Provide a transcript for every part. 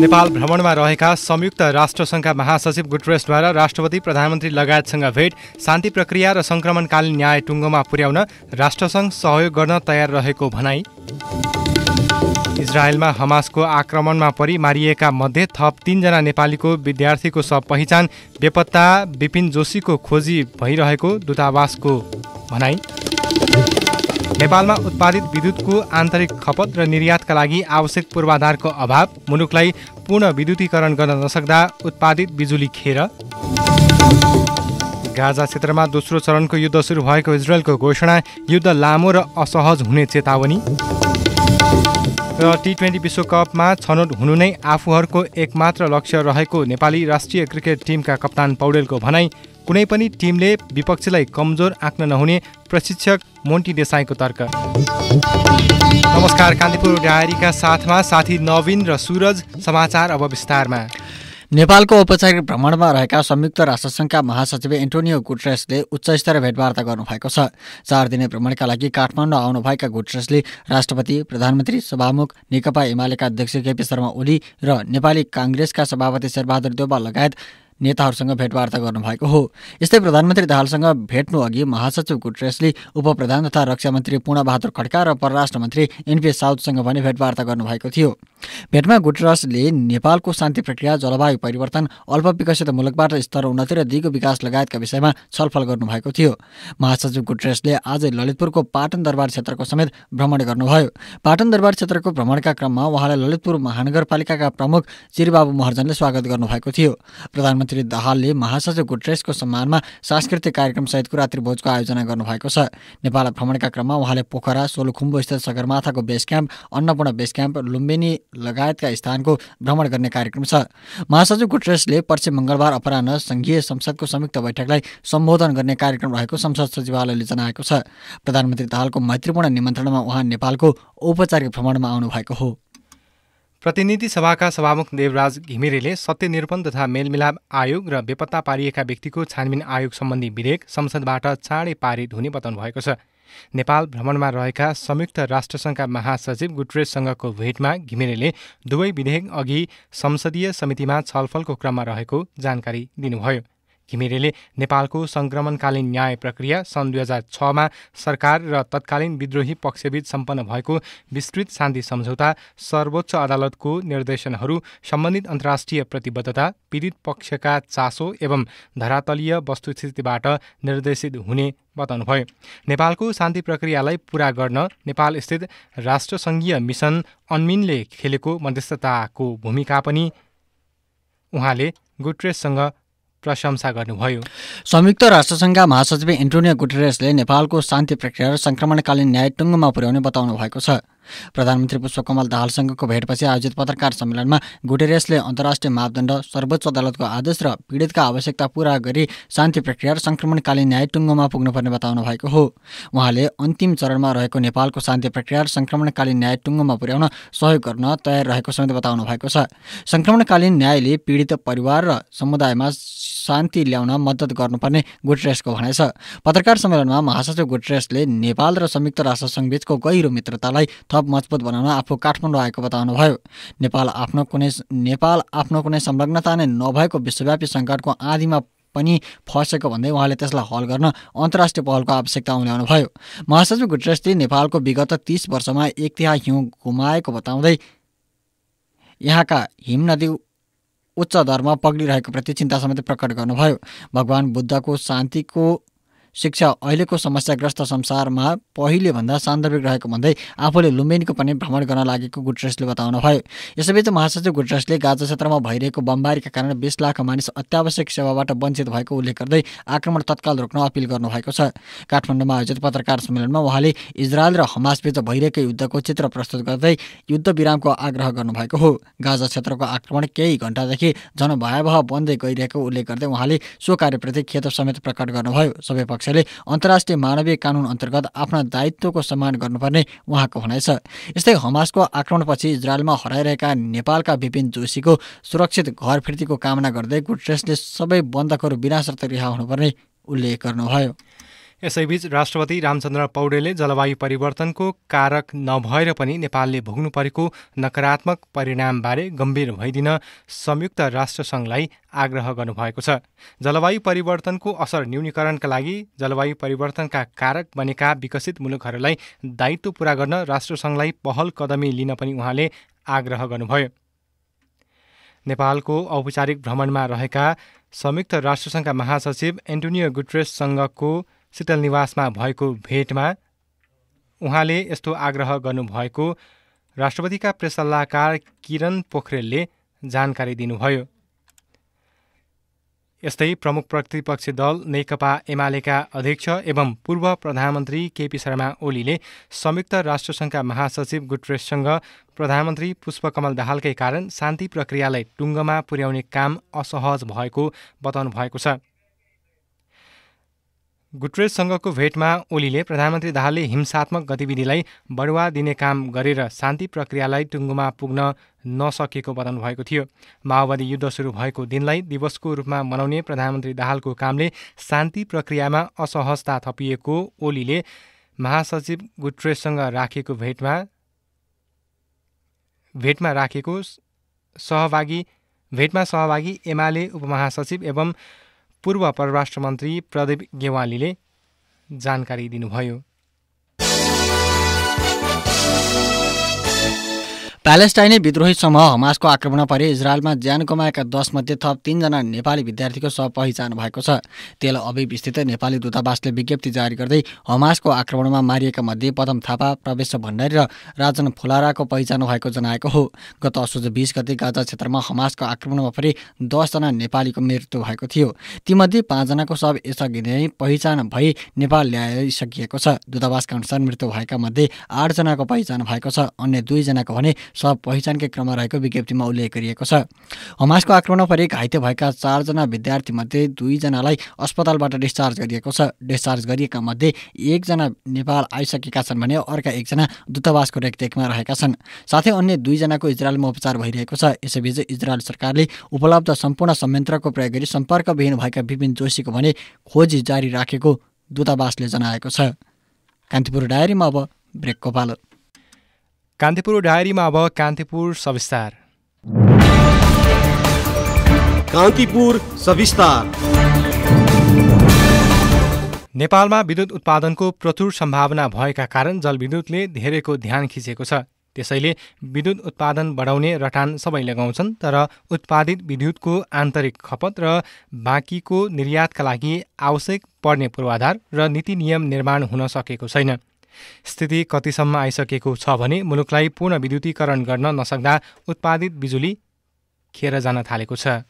नेपाल भ्रमणमा रहेका संयुक्त राष्ट्रसङ्घका महासचिव गुटरेसद्वारा राष्ट्रपति प्रधानमन्त्री लगायतसँग भेट शान्ति प्रक्रिया र सङ्क्रमणकालीन न्याय टुङ्गोमा पुर्याउन राष्ट्रसङ्घ सहयोग गर्न तयार रहेको भनाई इजरायलमा हमासको आक्रमणमा परि मारिएका मध्ये थप तिनजना नेपालीको विद्यार्थीको सब पहिचान बेपत्ता विपिन जोशीको खोजी भइरहेको दूतावासको भनाई नेपालमा उत्पादित विद्युतको आन्तरिक खपत र निर्यातका लागि आवश्यक पूर्वाधारको अभाव मुलुकलाई पूर्ण विद्युतीकरण गर्न नसक्दा उत्पादित बिजुली खेर गाजा क्षेत्रमा दोस्रो चरणको युद्ध सुरु भएको इजरायलको घोषणा युद्ध लामो र असहज हुने चेतावनी र टी ट्वेन्टी विश्वकपमा छनौट हुनु नै आफूहरूको एकमात्र लक्ष्य रहेको नेपाली राष्ट्रिय क्रिकेट टिमका कप्तान पौडेलको भनाई कुनै पनि टिमले विपक्षीलाई कमजोर आँक्न नहुने प्रशिक्षक मोन्टी देसाईको तर्क नमस्कार कान्तिपुर डायरीका साथमा साथी नवीन र सुरज समाचार अब विस्तारमा नेपालको औपचारिक भ्रमणमा रहेका संयुक्त राष्ट्रसङ्घका महासचिव एन्टोनियो उच्च स्तरीय भेटवार्ता गर्नुभएको छ चार दिने भ्रमणका लागि काठमाडौँ आउनुभएका गुट्रेसले राष्ट्रपति प्रधानमन्त्री सभामुख नेकपा एमालेका अध्यक्ष केपी शर्मा ओली र नेपाली काङ्ग्रेसका सभापति शेरबहादुर देवाल लगायत नेताहरूसँग भेटवार्ता गर्नुभएको हो यस्तै प्रधानमन्त्री दाहालसँग भेट्नु अघि महासचिव गुट्रेसले उपप्रधान तथा रक्षा मन्त्री पूर्णबहादुर खड्का र परराष्ट्र मन्त्री एनपी साउदसँग भने भेटवार्ता गर्नुभएको थियो भेटमा गुटरसले नेपालको शान्ति प्रक्रिया जलवायु परिवर्तन अल्प विकसित मुलुकबाट स्तर उन्नति र दिगो विकास लगायतका विषयमा छलफल गर्नुभएको थियो महासचिव गुटरेसले आज ललितपुरको पाटन दरबार क्षेत्रको समेत भ्रमण गर्नुभयो पाटन दरबार क्षेत्रको भ्रमणका क्रममा उहाँलाई ललितपुर महानगरपालिकाका प्रमुख चिरबाबु महर्जनले स्वागत गर्नुभएको थियो प्रधानमन्त्री मन्त्री दाहालले महासचिव गुट्रेसको सम्मानमा सांस्कृतिक कार्यक्रम सहितको रात्रिभोजको आयोजना गर्नुभएको छ नेपाल भ्रमणका क्रममा उहाँले पोखरा सोलुखुम्बु स्थित सगरमाथाको base camp Annapurna base camp Lumbini लगायतका स्थानको भ्रमण गर्ने कार्यक्रम छ महासचिव गुट्रेसले पर्सि मङ्गलबार अपरान्ह सङ्घीय संसदको संयुक्त बैठकलाई सम्बोधन गर्ने कार्यक्रम रहेको संसद सचिवालयले जनाएको छ प्रधानमन्त्री दाहालको मैत्रीपूर्ण निमन्त्रणमा उहाँ नेपालको औपचारिक भ्रमणमा आउनुभएको हो प्रतिनिधि सभाका सभामुख देवराज घिमिरेले सत्यनिरूपण तथा मेलमिलाप आयोग र बेपत्ता पारिएका व्यक्तिको छानबिन आयोग सम्बन्धी विधेयक संसदबाट चाँडै पारित हुने बताउनु भएको छ नेपाल भ्रमणमा रहेका संयुक्त राष्ट्रसङ्घका महासचिव गुट्रेससँगको भेटमा घिमिरेले दुवै विधेयक अघि संसदीय समितिमा छलफलको क्रममा रहेको जानकारी दिनुभयो घिमिरेले नेपालको सङ्क्रमणकालीन न्याय प्रक्रिया सन् दुई हजार छमा सरकार र तत्कालीन विद्रोही पक्षबीच सम्पन्न भएको विस्तृत शान्ति सम्झौता सर्वोच्च अदालतको निर्देशनहरू सम्बन्धित अन्तर्राष्ट्रिय प्रतिबद्धता पीडित पक्षका चासो एवं धरातलीय वस्तुस्थितिबाट निर्देशित हुने बताउनुभयो नेपालको शान्ति प्रक्रियालाई पूरा गर्न नेपालस्थित राष्ट्रसङ्घीय मिसन अन्मिनले खेलेको मध्यस्थताको भूमिका पनि उहाँले गुट्रेससँग प्रशंसा गर्नुभयो संयुक्त राष्ट्रसङ्घका महासचिव एन्टोनियो गुटेरेसले नेपालको शान्ति प्रक्रिया र सङ्क्रमणकालीन न्याय टुङ्गोमा पुर्याउने बताउनु भएको छ प्रधानमन्त्री पुष्पकमल दाहालसँगको भेटपछि आयोजित पत्रकार सम्मेलनमा गुटेरेसले अन्तर्राष्ट्रिय मापदण्ड सर्वोच्च अदालतको आदेश र पीडितका आवश्यकता पूरा गरी शान्ति प्रक्रिया र सङ्क्रमणकालीन न्याय टुङ्गोमा पुग्नुपर्ने बताउनु भएको हो उहाँले अन्तिम चरणमा रहेको नेपालको शान्ति प्रक्रिया र सङ्क्रमणकालीन न्याय टुङ्गोमा पुर्याउन सहयोग गर्न तयार रहेको समेत बताउनु भएको छ सङ्क्रमणकालीन न्यायले पीडित परिवार र समुदायमा शान्ति ल्याउन मद्दत गर्नुपर्ने गुटरेसको भनाइ छ पत्रकार सम्मेलनमा महासचिव गुटरेसले नेपाल र संयुक्त राष्ट्रसङ्घबीचको गहिरो मित्रतालाई थप मजबुत बनाउन आफू काठमाडौँ आएको बताउनुभयो नेपाल आफ्नो कुनै नेपाल आफ्नो कुनै संलग्नता नै नभएको विश्वव्यापी सङ्कटको आँधीमा पनि फसेको भन्दै उहाँले त्यसलाई हल गर्न अन्तर्राष्ट्रिय पहलको आवश्यकता उल्याउनु भयो महासचिव गुटरेसले नेपालको विगत तिस वर्षमा एक तिहा हिउँ गुमाएको बताउँदै यहाँका हिम नदी उच्च धर्म पग्लिरहेको प्रति चिन्ता समेत प्रकट गर्नुभयो भगवान् बुद्धको शान्तिको शिक्षा अहिलेको समस्याग्रस्त संसारमा पहिलेभन्दा सान्दर्भिक रहेको भन्दै आफूले लुम्बिनीको पनि भ्रमण गर्न लागेको गुटरेसले बताउनु भयो यसैबीच महासचिव गुटरेसले गाजा क्षेत्रमा भइरहेको बमबारीका कारण बिस लाख मानिस अत्यावश्यक सेवाबाट वञ्चित भएको उल्लेख गर्दै आक्रमण तत्काल रोक्न अपिल गर्नुभएको छ काठमाडौँमा आयोजित पत्रकार सम्मेलनमा उहाँले इजरायल र हमासबीच भइरहेको युद्धको चित्र प्रस्तुत गर्दै युद्ध विरामको आग्रह गर्नुभएको हो गाजा क्षेत्रको आक्रमण केही घन्टादेखि जनभयावह बन्दै गइरहेको उल्लेख गर्दै उहाँले सो कार्यप्रति खेत समेत प्रकट गर्नुभयो सबै पक्षले अन्तर्राष्ट्रिय मानवीय कानुन अन्तर्गत आफ्ना दायित्वको सम्मान गर्नुपर्ने उहाँको भनाइ छ यस्तै हमासको आक्रमणपछि इजरायलमा हराइरहेका नेपालका विपिन जोशीको सुरक्षित घर फिर्तीको कामना गर्दै गुटरेसले सबै बन्धकहरू बिना रिहा हुनुपर्ने उल्लेख गर्नुभयो यसैबीच राष्ट्रपति रामचन्द्र पौडेले जलवायु परिवर्तनको कारक नभएर पनि नेपालले भोग्नु परेको नकारात्मक परिणामबारे गम्भीर भइदिन संयुक्त राष्ट्रसङ्घलाई आग्रह गर्नुभएको छ जलवायु परिवर्तनको असर न्यूनीकरणका लागि जलवायु परिवर्तनका कारक बनेका विकसित मुलुकहरूलाई दायित्व पूरा गर्न राष्ट्रसङ्घलाई पहल कदमी लिन पनि उहाँले आग्रह गर्नुभयो नेपालको औपचारिक भ्रमणमा रहेका संयुक्त राष्ट्रसङ्घका महासचिव एन्टोनियो गुट्रेससँगको शीतल निवासमा भएको भेटमा उहाँले यस्तो आग्रह गर्नुभएको राष्ट्रपतिका प्रेस सल्लाहकार किरण पोखरेलले जानकारी दिनुभयो यस्तै प्रमुख प्रतिपक्षी दल नेकपा एमालेका अध्यक्ष एवं पूर्व प्रधानमन्त्री केपी शर्मा ओलीले संयुक्त राष्ट्रसङ्घका महासचिव गुटरेससँग प्रधानमन्त्री पुष्पकमल दाहालकै कारण शान्ति प्रक्रियालाई टुङ्गमा पुर्याउने काम असहज भएको बताउनु भएको छ गुट्रेजसँगको भेटमा ओलीले प्रधानमन्त्री दाहालले हिंसात्मक गतिविधिलाई बढुवा दिने काम गरेर शान्ति प्रक्रियालाई टुङ्गोमा पुग्न नसकेको बताउनु भएको थियो माओवादी युद्ध सुरु भएको दिनलाई दिवसको रूपमा मनाउने प्रधानमन्त्री दाहालको कामले शान्ति प्रक्रियामा असहजता थपिएको ओलीले महासचिव गुट्रेजसँग राखेको भेटमा भेटमा राखेको सहभागी भेटमा सहभागी एमाले उपमहासचिव एवं पूर्व परराष्ट्र मन्त्री प्रदीप गेवालीले जानकारी दिनुभयो प्यालेस्टाइनी विद्रोही समूह हमासको आक्रमण परि इजरायलमा ज्यान गुमाएका दसमध्ये थप तीनजना नेपाली विद्यार्थीको शव पहिचान भएको छ तेल अभिव स्थित नेपाली दूतावासले विज्ञप्ति जारी गर्दै हमासको आक्रमणमा मारिएका मध्ये पदम थापा प्रवेश भण्डारी र राजन फुलाराको पहिचान भएको जनाएको हो गत असोज बिस गते गाजा क्षेत्रमा हमासको आक्रमणमा परि दसजना नेपालीको मृत्यु भएको थियो तीमध्ये पाँचजनाको शव यसअघि नै पहिचान भई नेपाल ल्याइसकिएको छ दूतावासका अनुसार मृत्यु भएका मध्ये आठजनाको पहिचान भएको छ अन्य दुईजनाको भने सब पहिचानकै क्रममा रहेको विज्ञप्तिमा उल्लेख गरिएको छ हमासको आक्रमणमा परि घाइते भएका चारजना विद्यार्थीमध्ये दुईजनालाई अस्पतालबाट डिस्चार्ज गरिएको छ डिस्चार्ज गरिएका मध्ये एकजना नेपाल आइसकेका छन् भने अर्का एकजना दूतावासको रेखदेखमा रहेका छन् साथै अन्य दुईजनाको इजरायलमा उपचार भइरहेको छ यसैबीच इजरायल सरकारले उपलब्ध सम्पूर्ण संयन्त्रको प्रयोग गरी सम्पर्कविहीन भएका विपिन जोशीको भने खोजी जारी राखेको दूतावासले जनाएको छ कान्तिपुर डायरीमा अब ब्रेकको पालो कान्तिपुर डायरीमा अब कान्तिपुर सविस्तार कान्तिपुर सविस्तार नेपालमा विद्युत उत्पादनको प्रचुर सम्भावना भएका कारण जलविद्युतले धेरैको ध्यान खिचेको छ त्यसैले विद्युत उत्पादन बढाउने रटान सबै लगाउँछन् तर उत्पादित विद्युतको आन्तरिक खपत र बाँकीको निर्यातका लागि आवश्यक पर्ने पूर्वाधार र नीति नियम निर्माण हुन सकेको छैन स्थिति कतिसम्म आइसकेको छ भने मुलुकलाई पूर्ण विद्युतीकरण गर्न नसक्दा उत्पादित बिजुली खेर जान थालेको छ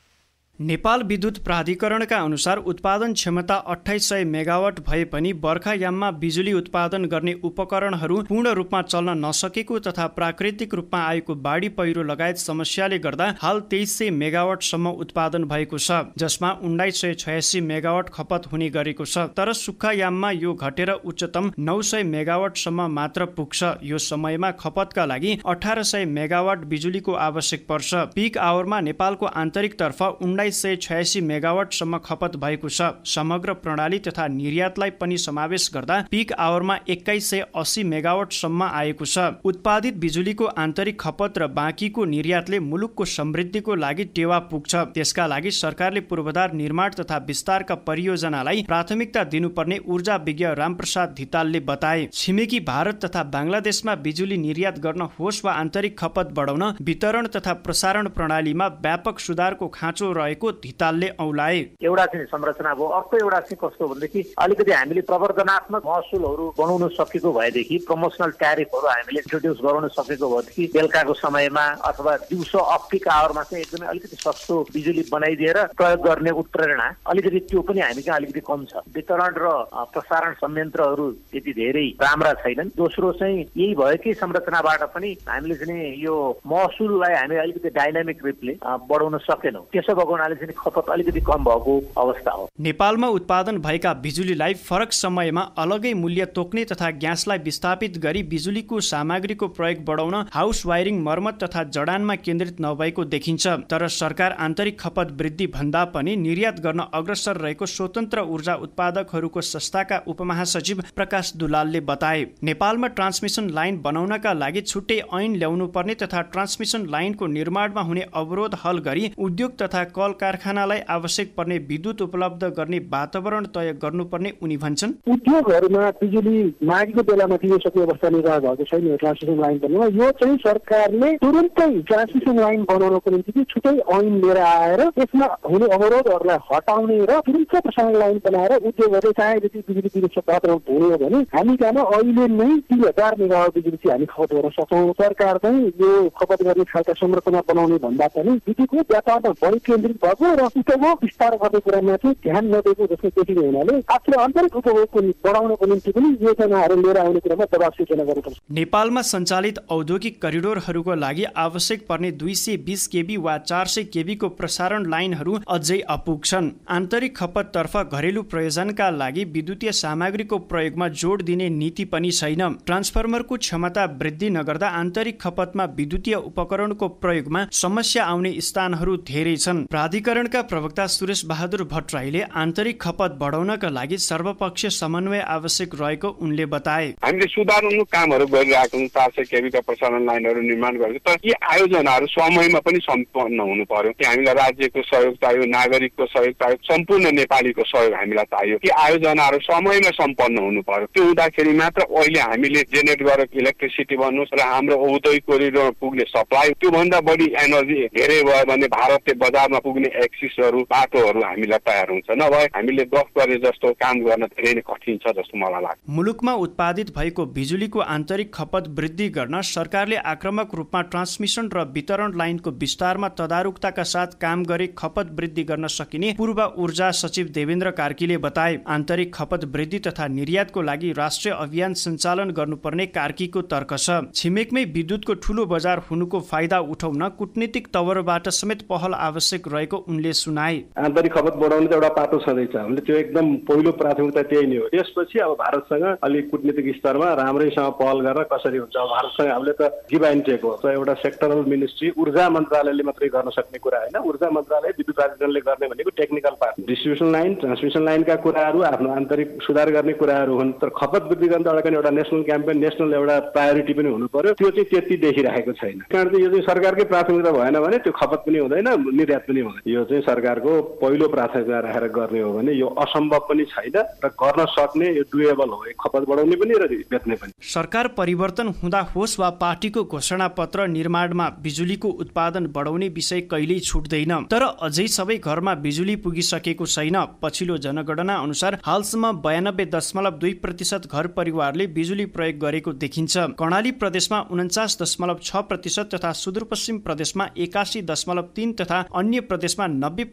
नेपाल विद्युत प्राधिकरणका अनुसार उत्पादन क्षमता अठाइस सय मेगावट भए पनि बर्खायाममा बिजुली उत्पादन गर्ने उपकरणहरू पूर्ण रूपमा चल्न नसकेको तथा प्राकृतिक रूपमा आएको बाढी पहिरो लगायत समस्याले गर्दा हाल तेइस सय मेगावटसम्म उत्पादन भएको छ जसमा उन्नाइस सय छयासी मेगावाट खपत हुने गरेको छ तर सुक्खायाममा यो घटेर उच्चतम नौ सय मेगावटसम्म मात्र पुग्छ यो समयमा खपतका लागि अठार सय मेगावाट बिजुलीको आवश्यक पर्छ पिक आवरमा नेपालको आन्तरिक तर्फ उन्नाइस एक्काइस सय छयासी मेगावाटसम्म खपत भएको छ समग्र प्रणाली तथा निर्यातलाई पनि समावेश गर्दा पिक आवरमा एक्काइस सय अस्सी मेगावाटसम्म आएको छ उत्पादित बिजुलीको आन्तरिक खपत र बाँकीको निर्यातले मुलुकको समृद्धिको लागि टेवा पुग्छ त्यसका लागि सरकारले पूर्वाधार निर्माण तथा विस्तारका परियोजनालाई प्राथमिकता दिनुपर्ने ऊर्जा विज्ञ रामप्रसाद धितालले बताए छिमेकी भारत तथा बङ्गलादेशमा बिजुली निर्यात गर्न होस् वा आन्तरिक खपत बढाउन वितरण तथा प्रसारण प्रणालीमा व्यापक सुधारको खाँचो रहेको भएको धितालले औलाए एउटा चाहिँ संरचना भयो अर्को एउटा चाहिँ कस्तो भनेदेखि अलिकति हामीले प्रवर्धनात्मक महसुलहरू बनाउन सकेको भएदेखि प्रमोसनल ट्यारिफहरू हामीले इन्ट्रोड्युस गराउन सकेको भएदेखि बेलुकाको समयमा अथवा दिउँसो अफिक आवरमा चाहिँ एकदमै अलिकति सस्तो बिजुली बनाइदिएर प्रयोग गर्ने उत्प्रेरणा अलिकति त्यो पनि हामी कहाँ अलिकति कम छ वितरण र प्रसारण संयन्त्रहरू त्यति धेरै राम्रा छैनन् दोस्रो चाहिँ यही भएकै संरचनाबाट पनि हामीले चाहिँ यो महसुललाई हामी अलिकति डाइनामिक रूपले बढाउन सकेनौँ त्यसो भएको गर्नाले चाहिँ खपत अलिकति कम भएको अवस्था हो नेपालमा उत्पादन भएका बिजुलीलाई फरक समयमा अलगै मूल्य तोक्ने तथा ग्यासलाई विस्थापित गरी बिजुलीको सामग्रीको प्रयोग बढाउन हाउस वायरिङ मर्मत तथा जडानमा केन्द्रित नभएको देखिन्छ तर सरकार आन्तरिक खपत वृद्धि भन्दा पनि निर्यात गर्न अग्रसर रहेको स्वतन्त्र ऊर्जा उत्पादकहरूको संस्थाका उपमहासचिव प्रकाश दुलालले बताए नेपालमा ट्रान्समिसन लाइन बनाउनका लागि छुट्टै ऐन ल्याउनु पर्ने तथा ट्रान्समिसन लाइनको निर्माणमा हुने अवरोध हल गरी उद्योग तथा कल कल कारखानालाई आवश्यक पर्ने विद्युत उपलब्ध गर्ने वातावरण तय गर्नुपर्ने उनी भन्छन् उद्योगहरूमा बिजुली मागेको बेलामा दिन सक्ने अवस्था निर्वाह भएको छैन ट्रान्समिसन लाइन भन्नुमा यो चाहिँ सरकारले तुरन्तै ट्रान्समिसन लाइन बनाउनको निम्ति छुट्टै ऐन लिएर आएर यसमा हुने अवरोधहरूलाई हटाउने र तुरन्त प्रसारण लाइन बनाएर उद्योगहरूले चाहे जति बिजुली दिन वातावरण भयो भने हामी कहाँ अहिले नै तिन हजार मेगावाट बिजुली चाहिँ हामी खपत गर्न सक्छौँ सरकार चाहिँ यो खपत गर्ने खालका संरचना बनाउने भन्दा पनि बिजुलीको व्यापारमा बढी केन्द्रित भएको र उपभोग विस्तार गर्ने कुरामाथि ध्यान नदिएको जस्तो देखिने हुनाले आफ्नो आन्तरिक उपभोगको बढाउनको निम्ति पनि योजनाहरू लिएर आउने कुरामा दबाव सूचना गर्नुपर्छ नेपालमा सञ्चालित औद्योगिक करिडोरहरूको लागि आवश्यक पर्ने दुई सय बिस केबी वा चार सय केबीको प्रसारण लाइनहरू अझै अपुग छन् आन्तरिक खपततर्फ घरेलु प्रयोजनका लागि विद्युतीय सामग्रीको प्रयोगमा जोड दिने नीति पनि छैन ट्रान्सफर्मरको क्षमता वृद्धि नगर्दा आन्तरिक खपतमा विद्युतीय उपकरणको प्रयोगमा समस्या आउने स्थानहरू धेरै छन् प्राधिकरणका प्रवक्ता सुरेश बहादुर भट्टराईले आन्तरिक खपत बढाउनका लागि सर्वपक्षीय समन्वय आवश्यक रहेको उनले बताए हामीले सुधार कामहरू गरिरहेको छौँ चार सय केबीका प्रसारण लाइनहरू निर्माण गरेको तर यी आयोजनाहरू समयमा पनि सम्पन्न हुनु पर्यो कि हामीलाई राज्यको सहयोग चाहियो नागरिकको सहयोग चाहियो सम्पूर्ण नेपालीको सहयोग हामीलाई चाहियो यी आयोजनाहरू समयमा सम्पन्न हुनु पर्यो त्यो हुँदाखेरि मात्र अहिले हामीले जेनेरेट गरेको इलेक्ट्रिसिटी भन्नुहोस् र हाम्रो औद्योगिक कोरिडोर पुग्ने सप्लाई त्योभन्दा बढी एनर्जी धेरै भयो भने भारतीय बजारमा पुग्ने पुग्ने एक्सिसहरू बाटोहरू हामीलाई तयार हुन्छ नभए हामीले गफ गरे जस्तो काम गर्न धेरै नै कठिन छ जस्तो मलाई लाग्छ मुलुकमा उत्पादित भएको बिजुलीको आन्तरिक खपत वृद्धि गर्न सरकारले आक्रामक रूपमा ट्रान्समिसन र वितरण लाइनको विस्तारमा तदारुकताका साथ काम गरी खपत वृद्धि गर्न सकिने पूर्व ऊर्जा सचिव देवेन्द्र कार्कीले बताए आन्तरिक खपत वृद्धि तथा निर्यातको लागि राष्ट्रिय अभियान सञ्चालन गर्नुपर्ने कार्कीको तर्क छ छिमेकमै विद्युतको ठूलो बजार हुनुको फाइदा उठाउन कुटनीतिक तवरबाट समेत पहल आवश्यक रहेको गरेको उनले सुनाए आन्तरिक खपत बढाउनु त एउटा पाटो छँदैछ हामीले त्यो एकदम पहिलो प्राथमिकता त्यही नै हो त्यसपछि अब भारतसँग अलिक कुटनीतिक स्तरमा राम्रैसँग पहल गरेर कसरी हुन्छ अब भारतसँग हामीले त गिभ हो त एउटा सेक्टरल मिनिस्ट्री ऊर्जा मन्त्रालयले मात्रै गर्न सक्ने कुरा होइन ऊर्जा मन्त्रालय विद्युत प्राधिकरणले गर्ने भनेको technical part distribution line transmission लाइनका कुराहरू आफ्नो आन्तरिक सुधार गर्ने कुराहरू हुन् तर खपत वृद्धि गर्न त एउटा एउटा नेसनल क्याम्पेन नेसनल एउटा प्रायोरिटी पनि हुनु पर्यो त्यो चाहिँ त्यति देखिरहेको छैन कारण चाहिँ यो चाहिँ सरकारकै प्राथमिकता भएन भने त्यो खपत पनि हुँदैन निर्यात पनि हुँदैन यो चाहिँ सरकारको पहिलो प्राथमिकता राखेर गर्ने हो भने यो असम्भव पनि छैन र गर्न सक्ने यो डुएबल हो खपत बढाउने पनि र बेच्ने पनि सरकार परिवर्तन हुँदा होस् वा पार्टीको घोषणापत्र निर्माणमा बिजुलीको उत्पादन बढाउने विषय कहिल्यै छुट्दैन तर अझै सबै घरमा बिजुली पुगिसकेको छैन पछिल्लो जनगणना अनुसार हालसम्म बयानब्बे दशमलव दुई प्रतिशत घर परिवारले बिजुली प्रयोग गरेको देखिन्छ कर्णाली प्रदेशमा उन्चास दशमलव छ प्रतिशत तथा सुदूरपश्चिम प्रदेशमा एकासी दशमलव तिन तथा अन्य प्रदेश देशमा नब्बे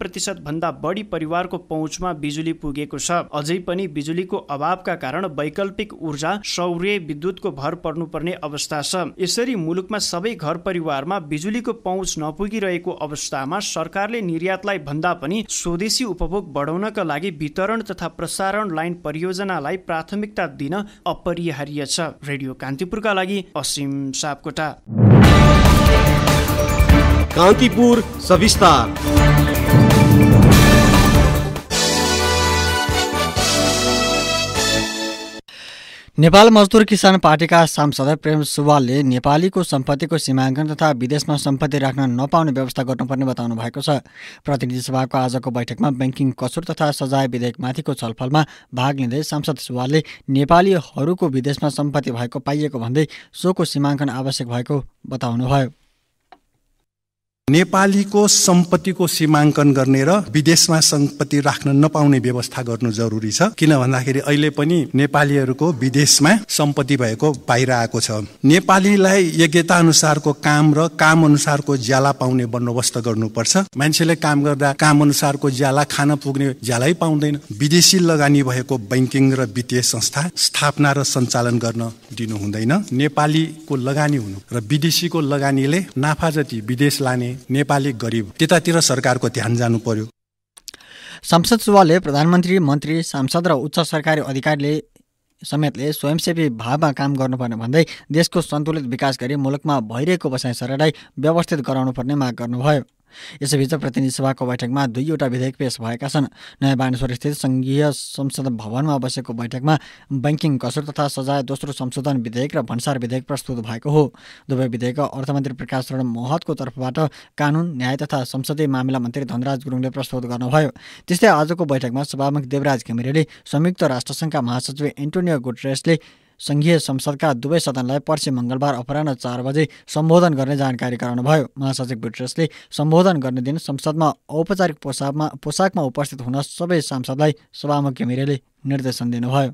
भन्दा बढी परिवारको पहुँचमा बिजुली पुगेको छ अझै पनि बिजुलीको अभावका कारण वैकल्पिक ऊर्जा सौर्य विद्युतको भर पर्नुपर्ने अवस्था छ यसरी मुलुकमा सबै घर परिवारमा बिजुलीको पहुँच नपुगिरहेको अवस्थामा सरकारले निर्यातलाई भन्दा पनि स्वदेशी उपभोग बढाउनका लागि वितरण तथा प्रसारण लाइन परियोजनालाई प्राथमिकता दिन अपरिहार्य छ रेडियो कान्तिपुरका लागि असीम सापकोटा कान्तिपुर सविस्तार नेपाल मजदुर किसान पार्टीका सांसद प्रेम सुवालले नेपालीको सम्पत्तिको सीमाङ्कन तथा विदेशमा सम्पत्ति राख्न नपाउने व्यवस्था गर्नुपर्ने बताउनु भएको छ प्रतिनिधि सभाको आजको बैठकमा ब्याङ्किङ कसुर तथा सजाय विधेयकमाथिको छलफलमा भाग लिँदै सांसद सुवालले नेपालीहरूको विदेशमा सम्पत्ति भएको पाइएको भन्दै सोको सीमाङ्कन आवश्यक भएको बताउनुभयो नेपालीको सम्पत्तिको सीमाङ्कन गर्ने र विदेशमा सम्पत्ति राख्न नपाउने व्यवस्था गर्नु जरुरी छ किन भन्दाखेरि अहिले पनि नेपालीहरूको विदेशमा सम्पत्ति भएको बाहिर आएको छ नेपालीलाई योग्यता अनुसारको काम र काम अनुसारको ज्याला पाउने बन्दोबस्त गर्नुपर्छ मान्छेले काम गर्दा काम अनुसारको ज्याला खान पुग्ने ज्यालै पाउँदैन विदेशी लगानी भएको बैङ्किङ र वित्तीय संस्था स्थापना र सञ्चालन गर्न दिनु हुँदैन नेपालीको लगानी हुनु र विदेशीको लगानीले नाफा जति विदेश लाने नेपाली गरिब त्यतातिर सरकारको ध्यान जानु पर्यो संसद सुवाले प्रधानमन्त्री मन्त्री सांसद र उच्च सरकारी अधिकारीले समेतले स्वयंसेवी भावमा काम गर्नुपर्ने भन्दै देशको सन्तुलित विकास गरी मुलुकमा भइरहेको बसाइँ सरलाई व्यवस्थित गराउनुपर्ने माग गर्नुभयो यसैबीच प्रतिनिधि सभाको बैठकमा दुईवटा विधेयक पेश भएका छन् नयाँ बानेश्वरस्थित सङ्घीय संसद भवनमा बसेको बैठकमा ब्याङ्किङ कसुर तथा सजाय दोस्रो संशोधन विधेयक र भन्सार विधेयक प्रस्तुत भएको हो दुवै विधेयक अर्थमन्त्री प्रकाश शरण महतको तर्फबाट कानुन न्याय तथा संसदीय मामिला मन्त्री धनराज गुरुङले प्रस्तुत गर्नुभयो त्यस्तै आजको बैठकमा सभामुख देवराज घिमिरेले संयुक्त राष्ट्रसङ्घका महासचिव एन्टोनियो गुटरेसले सङ्घीय संसदका दुवै सदनलाई पर्सि मङ्गलबार अपराह चार बजे सम्बोधन गर्ने जानकारी गराउनुभयो महासचिव बुट्रेसले सम्बोधन गर्ने दिन संसदमा औपचारिक पोसाकमा पोसाकमा उपस्थित हुन सबै सांसदलाई सभामुख घिमिरेले निर्देशन दिनुभयो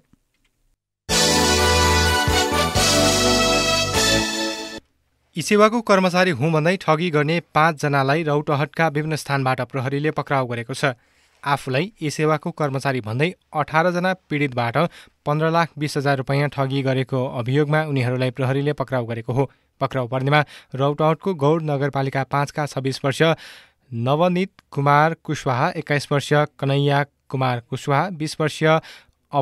यी सेवाको कर्मचारी हुँ भन्दै ठगी गर्ने पाँचजनालाई रौटहटका विभिन्न स्थानबाट प्रहरीले पक्राउ गरेको छ आफूलाई ए सेवाको कर्मचारी भन्दै अठारजना पीडितबाट पन्ध्र लाख बिस हजार रुपियाँ ठगी गरेको अभियोगमा उनीहरूलाई प्रहरीले पक्राउ गरेको हो पक्राउ पर्नेमा रौटहटको गौड नगरपालिका पाँचका छब्बिस वर्ष नवनीत कुमार कुशवाहा एक्काइस वर्ष कन्हैया कुमार कुशवाहा बिस वर्ष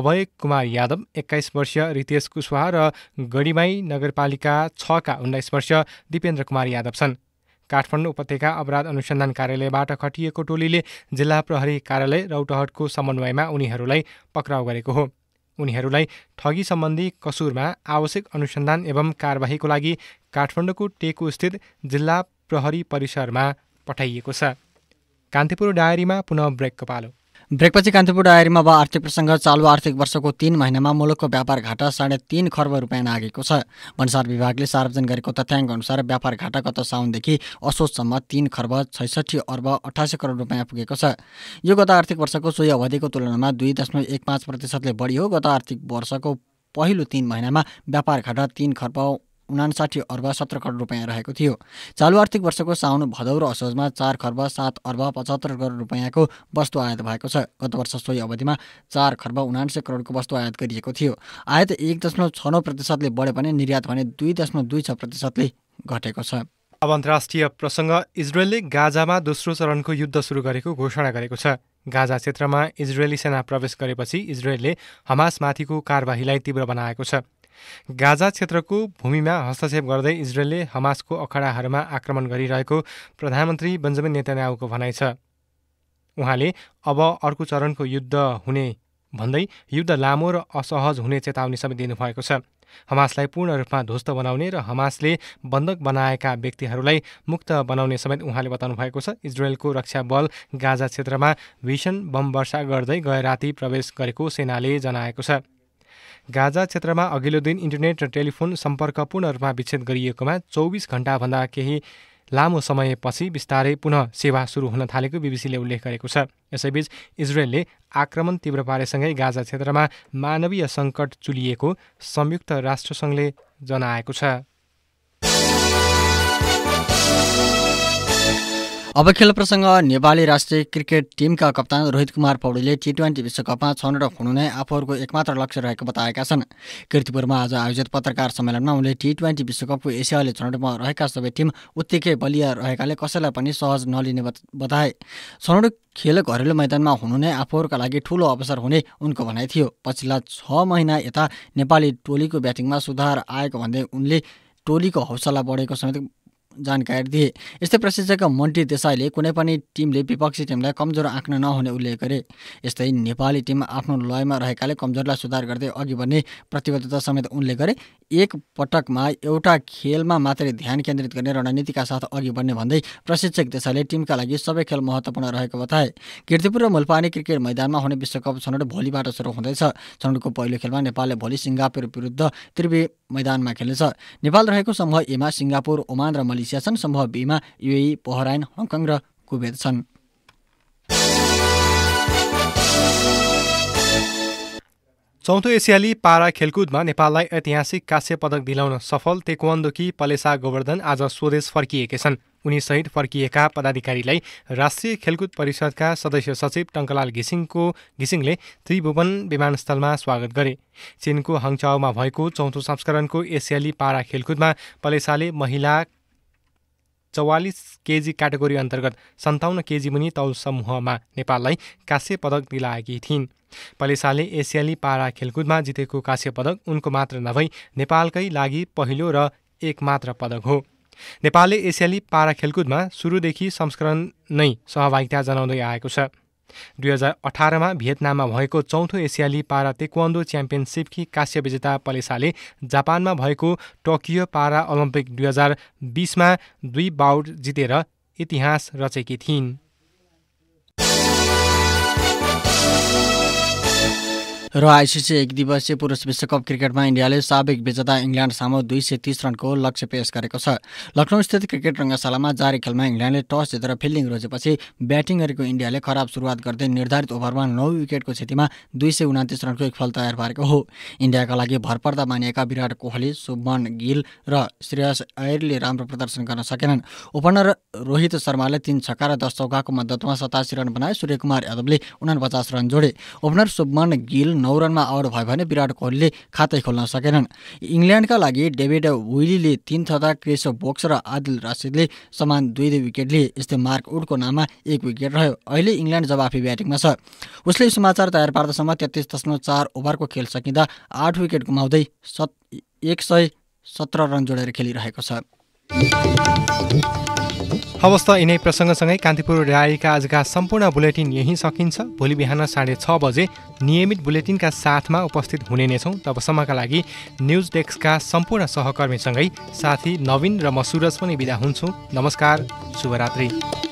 अभय कुमार यादव एक्काइस वर्ष रितेश कुशवाहा र गढीमाई नगरपालिका छका उन्नाइस वर्ष दिपेन्द्र कुमार यादव छन् काठमाडौँ उपत्यका अपराध अनुसन्धान कार्यालयबाट खटिएको टोलीले जिल्ला प्रहरी कार्यालय रौटहटको समन्वयमा उनीहरूलाई पक्राउ गरेको हो उनीहरूलाई ठगी सम्बन्धी कसुरमा आवश्यक अनुसन्धान एवं कारवाहीको लागि काठमाडौँको टेकुस्थित जिल्ला प्रहरी परिसरमा पठाइएको छ कान्तिपुर डायरीमा पुनः ब्रेकको पालो ब्रेकपछि कान्तिपुर डायरीमा अब आर्थिक प्रसङ्ग चालु आर्थिक वर्षको तीन महिनामा मुलुकको व्यापार घाटा साढे तिन खर्ब रुपियाँ नागेको छ भन्सार विभागले सार्वजनिक गरेको तथ्याङ्क अनुसार व्यापार घाटा गत साउनदेखि असोजसम्म तिन खर्ब छैसठी अर्ब अठासी करोड रुपियाँ पुगेको छ यो गत आर्थिक वर्षको सोही अवधिको तुलनामा दुई दशमलव एक पाँच प्रतिशतले बढी हो गत आर्थिक वर्षको पहिलो तिन महिनामा व्यापार घाटा तिन खर्ब उनासाठी अर्ब सत्र करोड रुपियाँ रहेको थियो चालु आर्थिक वर्षको साउन भदौ र असोजमा चार खर्ब सात अर्ब पचहत्तर करोड रुपियाँको वस्तु आयात भएको छ गत वर्ष सोही अवधिमा चार खर्ब उनान्से करोडको वस्तु आयात गरिएको थियो आयात एक दशमलव छ नौ प्रतिशतले बढे भने निर्यात भने दुई दशमलव दुई छ प्रतिशतले घटेको छ अब अन्तर्राष्ट्रिय प्रसङ्ग इजरायलले गाजामा दोस्रो चरणको युद्ध सुरु गरेको घोषणा गरेको छ गाजा क्षेत्रमा इजरायली सेना प्रवेश गरेपछि इजरायलले हमासमाथिको कारवाहीलाई तीव्र बनाएको छ गाजा क्षेत्रको भूमिमा हस्तक्षेप गर्दै इजरायलले हमासको अखडाहरूमा आक्रमण गरिरहेको प्रधानमन्त्री बन्जमिन नेतान्याहुको भनाइ छ उहाँले अब अर्को चरणको युद्ध हुने भन्दै युद्ध लामो र असहज हुने चेतावनी समेत दिनुभएको छ हमासलाई पूर्ण रूपमा ध्वस्त बनाउने र हमासले बन्धक बनाएका व्यक्तिहरूलाई मुक्त बनाउने समेत उहाँले बताउनु भएको छ इजरायलको रक्षा बल गाजा क्षेत्रमा भीषण बम वर्षा गर्दै गए राति प्रवेश गरेको सेनाले जनाएको छ गाजा क्षेत्रमा अघिल्लो दिन इन्टरनेट र टेलिफोन सम्पर्क पूर्ण रूपमा विच्छेद गरिएकोमा चौबिस घण्टाभन्दा केही लामो समयपछि बिस्तारै पुनः सेवा सुरु हुन थालेको बिबिसीले उल्लेख गरेको छ यसैबीच इजरायलले आक्रमण तीव्र पारेसँगै गाजा क्षेत्रमा मानवीय सङ्कट चुलिएको संयुक्त राष्ट्रसङ्घले जनाएको छ अब खेल प्रसङ्ग नेपाली राष्ट्रिय क्रिकेट टिमका कप्तान रोहित कुमार पौडेलले टी ट्वेन्टी विश्वकपमा छनौट हुनु नै आफूहरूको एकमात्र लक्ष्य रहेको बताएका छन् किर्तिपुरमा आज आयोजित पत्रकार सम्मेलनमा उनले टी ट्वेन्टी विश्वकपको एसियाली छनौटमा रहेका सबै टिम उत्तिकै बलिया रहेकाले कसैलाई पनि सहज नलिने बताए छनौट खेल घरेलु मैदानमा हुनु नै आफूहरूका लागि ठूलो अवसर हुने उनको भनाइ थियो पछिल्ला छ महिना यता नेपाली टोलीको ब्याटिङमा सुधार आएको भन्दै उनले टोलीको हौसला बढेको समेत जानकारी दिए यस्तै प्रशिक्षक मन्टी देसाईले कुनै पनि टिमले विपक्षी टिमलाई कमजोर आँक्न नहुने उल्लेख गरे यस्तै नेपाली टिम आफ्नो लयमा रहेकाले कमजोरलाई सुधार गर्दै अघि बढ्ने प्रतिबद्धता समेत उनले गरे एक पटकमा एउटा खेलमा मात्रै ध्यान केन्द्रित गर्ने रणनीतिका साथ अघि बढ्ने भन्दै प्रशिक्षक देसाईले टिमका लागि सबै खेल महत्त्वपूर्ण रहेको बताए किर्तिपुर र मुलपानी क्रिकेट मैदानमा हुने विश्वकप छनौट भोलिबाट सुरु हुँदैछ छनौटको पहिलो खेलमा नेपालले भोलि सिङ्गापुर विरुद्ध त्रिवी मैदानमा खेल्नेछ नेपाल रहेको समूह एमा सिङ्गापुर ओमान र मलेसिया छन् समूह बीमा युए बहराइन हङकङ र कुवेत छन् चौथो एसियाली पारा खेलकुदमा नेपाललाई ऐतिहासिक काश्य पदक दिलाउन सफल तेक्वान्दोकी पलेसा गोवर्धन आज स्वदेश फर्किएकै छन् उनी सहित फर्किएका पदाधिकारीलाई राष्ट्रिय खेलकुद परिषदका सदस्य सचिव टङ्कलाल घिसिङको घिसिङले त्रिभुवन विमानस्थलमा स्वागत गरे चीनको हङचाउमा भएको चौथो संस्करणको एसियाली पारा खेलकुदमा पलेसाले महिला चौवालिस केजी क्याटेगोरी अन्तर्गत सन्ताउन्न केजी मुनि तौल समूहमा नेपाललाई काँस्य पदक दिलाएकी थिइन् पलेसाले एसियाली पारा खेलकुदमा जितेको काँस्य पदक उनको मात्र नभई नेपालकै लागि पहिलो र एकमात्र पदक हो नेपालले एसियाली पारा खेलकुदमा सुरुदेखि संस्करण नै सहभागिता जनाउँदै आएको छ दुई हजार अठारमा भियतनाममा भएको चौथो एसियाली पारा तेक्वान्दो च्याम्पियनसिपकी काश्य विजेता पलेसाले जापानमा भएको टोकियो पारा ओलम्पिक दुई हजार बिसमा दुई बाउट जितेर इतिहास रचेकी थिइन् र आइसिसी एक दिवसीय पुरुष विश्वकप क्रिकेटमा इन्डियाले साबिक विजेता इङ्ल्यान्ड सामु दुई सय तिस रनको लक्ष्य पेश गरेको छ लखनौस्थित क्रिकेट रङ्गशालामा जारी खेलमा इङ्ल्यान्डले टस जितेर फिल्डिङ रोजेपछि ब्याटिङ गरेको इन्डियाले खराब सुरुवात गर्दै निर्धारित ओभरमा नौ विकेटको क्षतिमा दुई सय उनातिस रनको एक फल तयार पारेको हो इन्डियाका लागि भरपर्दा मानिएका विराट कोहली शुभमन गिल र श्रेयस अयरले राम्रो प्रदर्शन गर्न सकेनन् ओपनर रोहित शर्माले तिन छक्का र दस चौकाको मद्दतमा सतासी रन बनाए सूर्यकुमार यादवले उनापचास रन जोडे ओपनर शुभमन गिल नौ रनमा आउट भयो भने विराट कोहलीले खातै खोल्न सकेनन् इङ्ल्यान्डका लागि डेभिड विलीले तीन तथा क्रिस बोक्स र आदिल राशिदले समान दुई दुई विकेट लिए यस्तै मार्क उडको नाममा एक विकेट रह्यो अहिले इङ्ल्यान्ड जवाफी ब्याटिङमा छ उसले समाचार तयार पार्दासम्म तेत्तिस दशमलव चार ओभरको खेल सकिँदा आठ विकेट गुमाउँदै सत् एक सय सत्र रन जोडेर खेलिरहेको छ हवस् त यिनै प्रसङ्गसँगै कान्तिपुर रायका आजका सम्पूर्ण बुलेटिन यहीँ सकिन्छ भोलि बिहान साढे छ बजे नियमित बुलेटिनका साथमा उपस्थित हुने नै छौँ तबसम्मका लागि न्युज डेस्कका सम्पूर्ण सहकर्मीसँगै साथी नवीन र म सुरज पनि बिदा हुन्छु नमस्कार शुभरात्री